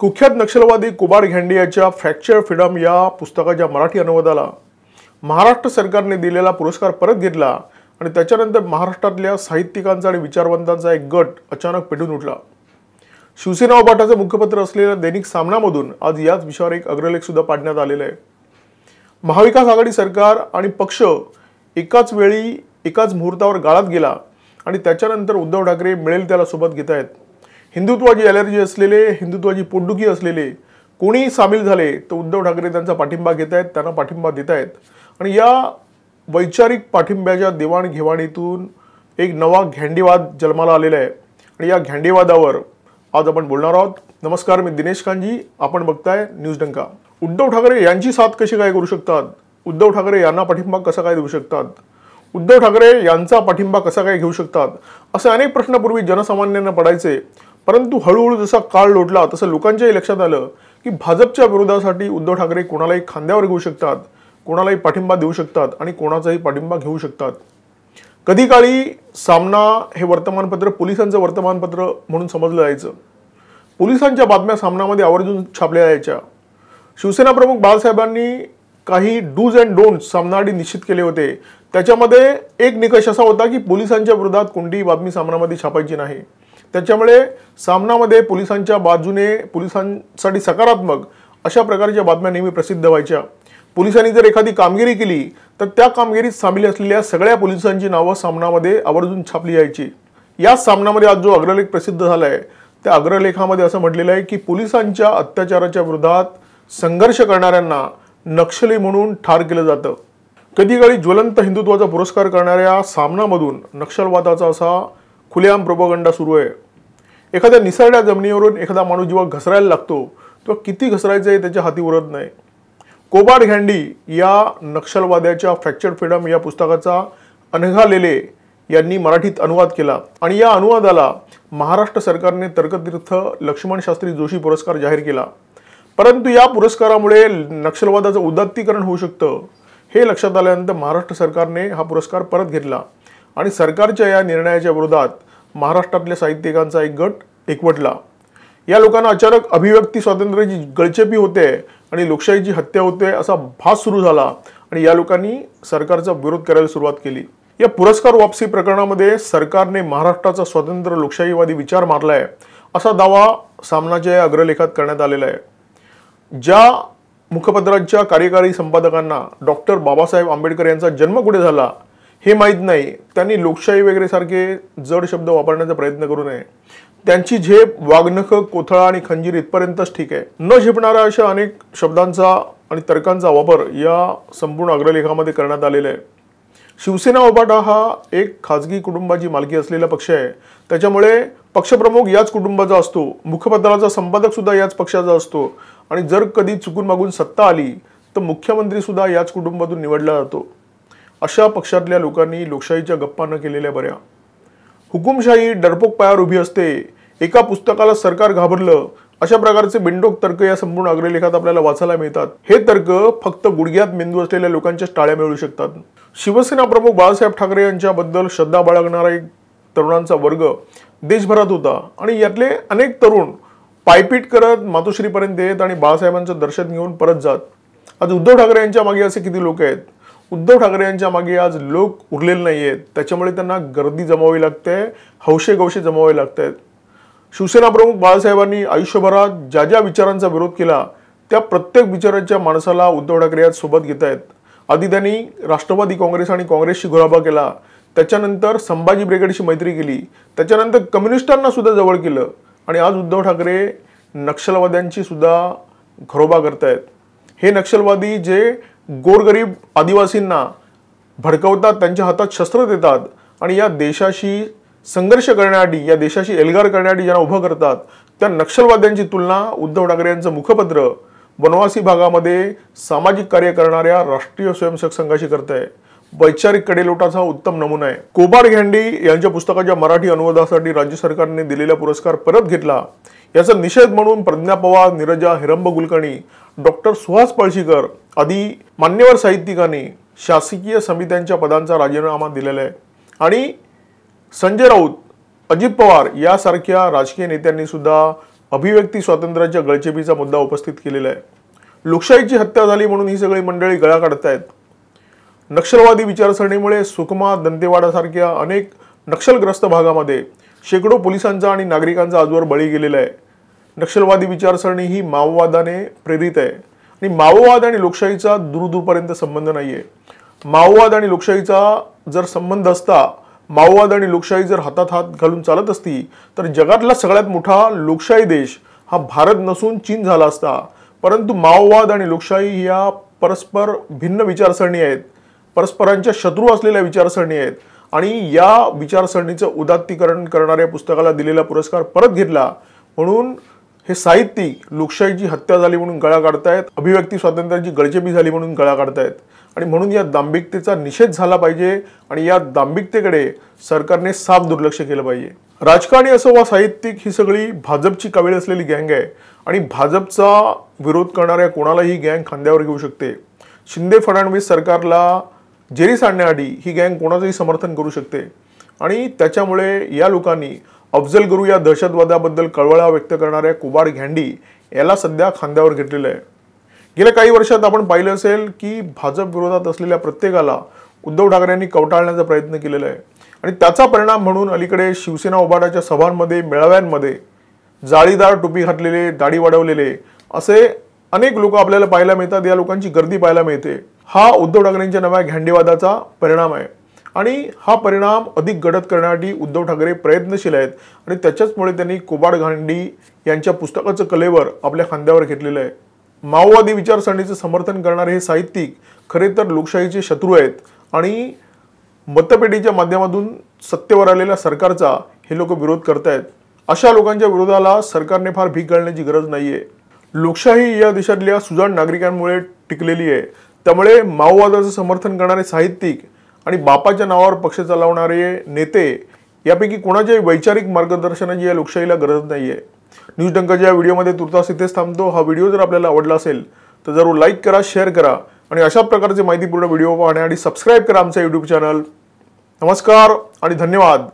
कुख्यात नक्षलवादी कुबाड घँडियाच्या fracture freedom या पुस्तकाच्या मराठी अनुवादाला महाराष्ट्र सरकारने दिलेला पुरस्कार परत घेतला आणि त्याच्यानंतर महाराष्ट्रातल्या साहित्यिकांचा आणि विचारवंतांचा एक गट अचानक पेटून उठला शिवसेना उपाटाचं मुखपत्र असलेल्या दैनिक सामनामधून आज याच विषयावर एक अग्रलेख सुद्धा पाडण्यात आलेला आहे महाविकास आघाडी सरकार आणि पक्ष एकाच वेळी एकाच मुहूर्तावर गाळात गेला आणि त्याच्यानंतर उद्धव ठाकरे मिळेल त्याला सोबत आहेत हिंदुत्वाची ॲलर्जी असलेले हिंदुत्वाची पोटदुखी असलेले कोणी सामील झाले तर उद्धव ठाकरे त्यांचा पाठिंबा घेत आहेत त्यांना पाठिंबा देत आहेत आणि या वैचारिक पाठिंब्याच्या देवाणघेवाणीतून एक नवा घँडीवाद जन्माला आलेला आहे आणि या घँडीवादावर आज आपण बोलणार आहोत नमस्कार मी दिनेश कांजी आपण बघताय न्यूज डंका उद्धव ठाकरे यांची साथ कशी काय करू शकतात उद्धव ठाकरे यांना पाठिंबा कसा काय देऊ शकतात उद्धव ठाकरे यांचा पाठिंबा कसा काय घेऊ शकतात असे अनेक प्रश्नापूर्वी जनसामान्यांना पडायचे परंतु हळूहळू जसा काळ लोटला तसं लोकांच्याही लक्षात आलं की भाजपच्या विरोधासाठी उद्धव ठाकरे कोणालाही खांद्यावर घेऊ शकतात कोणालाही पाठिंबा देऊ शकतात आणि कोणाचाही पाठिंबा घेऊ शकतात कधी काळी सामना हे वर्तमानपत्र पोलिसांचं वर्तमानपत्र म्हणून समजलं जायचं पोलिसांच्या बातम्या सामनामध्ये आवर्जून छापल्या जायच्या शिवसेना प्रमुख बाळासाहेबांनी काही डूज अँड डोंट सामनाआधी निश्चित केले होते त्याच्यामध्ये एक निकष असा होता की पोलिसांच्या विरोधात कोणतीही बातमी सामनामध्ये छापायची नाही त्याच्यामुळे सामनामध्ये पोलिसांच्या बाजूने पोलिसांसाठी सकारात्मक अशा प्रकारच्या बातम्या नेहमी प्रसिद्ध व्हायच्या पोलिसांनी जर एखादी कामगिरी केली तर त्या कामगिरीत सामील असलेल्या सगळ्या पोलिसांची नावं सामनामध्ये आवर्जून छापली जायची याच सामनामध्ये आज जो अग्रलेख प्रसिद्ध झाला आहे त्या अग्रलेखामध्ये असं म्हटलेलं आहे की पोलिसांच्या अत्याचाराच्या विरोधात संघर्ष करणाऱ्यांना नक्षली म्हणून ठार केलं जातं काळी ज्वलंत हिंदुत्वाचा पुरस्कार करणाऱ्या सामनामधून नक्षलवादाचा असा खुलेआम प्रोपोगंडा सुरू आहे एखाद्या निसरड्या जमिनीवरून एखादा माणूस जेव्हा घसरायला लागतो तेव्हा किती घसरायचं आहे त्याच्या हाती उरत नाही कोबाड घँडी या नक्षलवाद्याच्या फ्रॅक्चर फ्रीडम या पुस्तकाचा अनघा लेले यांनी मराठीत अनुवाद केला आणि या अनुवादाला महाराष्ट्र सरकारने तर्कतीर्थ लक्ष्मण शास्त्री जोशी पुरस्कार जाहीर केला परंतु या पुरस्कारामुळे नक्षलवादाचं उदात्तीकरण होऊ शकतं हे लक्षात आल्यानंतर महाराष्ट्र सरकारने हा पुरस्कार परत घेतला आणि सरकारच्या या निर्णयाच्या विरोधात महाराष्ट्रातल्या साहित्यिकांचा एक गट एकवटला या लोकांना अचानक अभिव्यक्ती स्वातंत्र्याची गळचेपी होते आणि लोकशाहीची हत्या होते असा भास सुरू झाला आणि या लोकांनी सरकारचा विरोध करायला सुरुवात केली या पुरस्कार वापसी प्रकरणामध्ये सरकारने महाराष्ट्राचा स्वतंत्र लोकशाहीवादी विचार मारलाय असा दावा सामनाच्या या अग्रलेखात करण्यात आलेला आहे ज्या मुखपत्रांच्या कार्यकारी संपादकांना डॉक्टर बाबासाहेब आंबेडकर यांचा जन्म कुठे झाला हे माहीत नाही त्यांनी लोकशाही वगैरे सारखे जड शब्द वापरण्याचा प्रयत्न करू नये त्यांची झेप वागणखं कोथळा आणि खंजीर इथपर्यंतच ठीक आहे न झेपणाऱ्या अशा अनेक शब्दांचा आणि तर्कांचा वापर या संपूर्ण अग्रलेखामध्ये करण्यात आलेला आहे शिवसेना ओबाटा हा एक खाजगी कुटुंबाची मालकी असलेला पक्ष आहे त्याच्यामुळे पक्षप्रमुख याच कुटुंबाचा असतो मुखपत्राचा संपादक सुद्धा याच पक्षाचा असतो आणि जर कधी चुकून मागून सत्ता आली तर मुख्यमंत्री सुद्धा याच कुटुंबातून निवडला जातो अशा पक्षातल्या लोकांनी लोकशाहीच्या गप्पा न केलेल्या बऱ्या हुकुमशाही डरपोक पायावर उभी असते एका पुस्तकाला सरकार घाबरलं अशा प्रकारचे बिंडोक तर्क या संपूर्ण अग्रलेखात आपल्याला वाचायला मिळतात हे तर्क फक्त गुडघ्यात मेंदू असलेल्या लोकांच्या टाळ्या मिळू शकतात शिवसेना प्रमुख बाळासाहेब ठाकरे यांच्याबद्दल श्रद्धा बाळगणारा एक तरुणांचा वर्ग देशभरात होता आणि यातले अनेक तरुण पायपीट करत मातोश्रीपर्यंत येत आणि बाळासाहेबांचं दर्शन घेऊन परत जात आज उद्धव ठाकरे यांच्या मागे असे किती लोक आहेत उद्धव ठाकरे यांच्या मागे आज लोक उरलेले नाही आहेत त्याच्यामुळे त्यांना गर्दी जमावी लागते हौशे गवशे जमावे लागत आहेत शिवसेना प्रमुख बाळासाहेबांनी आयुष्यभरात ज्या ज्या विचारांचा विरोध केला त्या प्रत्येक विचाराच्या माणसाला उद्धव ठाकरे आज सोबत घेत आहेत आधी त्यांनी राष्ट्रवादी काँग्रेस आणि काँग्रेसशी घोराबा केला त्याच्यानंतर संभाजी ब्रिगेडशी मैत्री केली त्याच्यानंतर कम्युनिस्टांना सुद्धा जवळ केलं आणि आज उद्धव ठाकरे नक्षलवाद्यांची सुद्धा घरोबा करतायत हे नक्षलवादी जे गोरगरीब आदिवासींना भडकवतात त्यांच्या हातात शस्त्र देतात आणि या देशाशी संघर्ष करण्यासाठी या देशाशी एल्गार करण्यासाठी ज्यांना उभं करतात त्या नक्षलवाद्यांची तुलना उद्धव ठाकरे यांचं मुखपत्र वनवासी भागामध्ये सामाजिक कार्य करणाऱ्या राष्ट्रीय स्वयंसेवक संघाशी करत आहे वैचारिक कडेलोटाचा उत्तम नमुना आहे कोबार घ्यांडी यांच्या पुस्तकाच्या मराठी अनुवादासाठी राज्य सरकारने दिलेला पुरस्कार परत घेतला याचा निषेध म्हणून प्रज्ञा पवार निरजा हिरंब कुलकर्णी डॉक्टर सुहास पळशीकर आदी मान्यवर साहित्यिकांनी शासकीय समित्यांच्या पदांचा राजीनामा दिलेला आहे आणि संजय राऊत अजित पवार यासारख्या राजकीय नेत्यांनी सुद्धा अभिव्यक्ती स्वातंत्र्याच्या गळचेपीचा मुद्दा उपस्थित केलेला आहे लोकशाहीची हत्या झाली म्हणून ही सगळी मंडळी गळा काढतायत नक्षलवादी विचारसरणीमुळे सुकमा दंतेवाडासारख्या अनेक नक्षलग्रस्त भागामध्ये शेकडो पोलिसांचा आणि नागरिकांचा आजवर बळी गेलेला आहे नक्षलवादी विचारसरणी ही माओवादाने प्रेरित आहे आणि माओवाद आणि लोकशाहीचा दूरदूरपर्यंत संबंध नाही आहे माओवाद आणि लोकशाहीचा जर संबंध असता माओवाद आणि लोकशाही जर हातात हात घालून चालत असती तर जगातला सगळ्यात मोठा लोकशाही देश हा भारत नसून चीन झाला असता परंतु माओवाद आणि लोकशाही या परस्पर भिन्न विचारसरणी आहेत परस्परांच्या शत्रू असलेल्या विचारसरणी आहेत आणि या विचारसरणीचं उदात्तीकरण करणाऱ्या पुस्तकाला दिलेला पुरस्कार परत घेतला म्हणून हे साहित्यिक लोकशाहीची हत्या झाली म्हणून गळा काढतायत अभिव्यक्ती स्वातंत्र्याची गळचेपी झाली म्हणून गळा काढतायत आणि म्हणून या दांभिकतेचा निषेध झाला पाहिजे आणि या दांभिकतेकडे सरकारने साफ दुर्लक्ष केलं पाहिजे राजकारणी असो वा साहित्यिक ही सगळी भाजपची कावीळ असलेली गँग आहे आणि भाजपचा विरोध करणाऱ्या कोणालाही गँग खांद्यावर घेऊ शकते शिंदे फडणवीस सरकारला जेरी सांडण्याआधी ही गँग कोणाचंही समर्थन करू शकते आणि त्याच्यामुळे या लोकांनी अफजल गुरु या दहशतवादाबद्दल कळवळा व्यक्त करणाऱ्या कुबाड घँडी याला सध्या खांद्यावर घेतलेलं आहे गेल्या काही वर्षात आपण पाहिलं असेल की भाजप विरोधात असलेल्या प्रत्येकाला उद्धव ठाकरेंनी कवटाळण्याचा प्रयत्न केलेला आहे आणि त्याचा परिणाम म्हणून अलीकडे शिवसेना उभाराच्या सभांमध्ये मेळाव्यांमध्ये जाळीदार टोपी घातलेले दाढी वाढवलेले असे अनेक लोक आपल्याला पाहायला मिळतात या लोकांची गर्दी पाहायला मिळते हा उद्धव ठाकरेंच्या नव्या घ्यांडीवादाचा परिणाम आहे आणि हा परिणाम अधिक गडद करण्यासाठी उद्धव ठाकरे प्रयत्नशील आहेत आणि त्याच्याचमुळे त्यांनी कोबाड घांडी यांच्या पुस्तकाचं कलेवर आपल्या खांद्यावर घेतलेलं आहे माओवादी विचारसरणीचं समर्थन करणारे हे साहित्यिक खरे तर लोकशाहीचे शत्रू आहेत आणि मतपेटीच्या माध्यमातून सत्तेवर आलेल्या सरकारचा हे लोक विरोध आहेत अशा लोकांच्या विरोधाला सरकारने फार भीक घालण्याची गरज नाही आहे लोकशाही या देशातल्या सुजाण नागरिकांमुळे टिकलेली आहे त्यामुळे माओवादाचं समर्थन करणारे साहित्यिक आणि बापाच्या नावावर पक्ष चालवणारे नेते यापैकी कोणाच्याही वैचारिक मार्गदर्शनाची या लोकशाहीला गरज नाही आहे न्यूज डंकाच्या या व्हिडिओमध्ये तुर्तास इथेच थांबतो हा व्हिडिओ जर आपल्याला आवडला असेल तर जरूर लाईक करा शेअर करा आणि अशा प्रकारचे माहितीपूर्ण व्हिडिओ पाहण्यासाठी सबस्क्राईब करा आमचं यूट्यूब चॅनल नमस्कार आणि धन्यवाद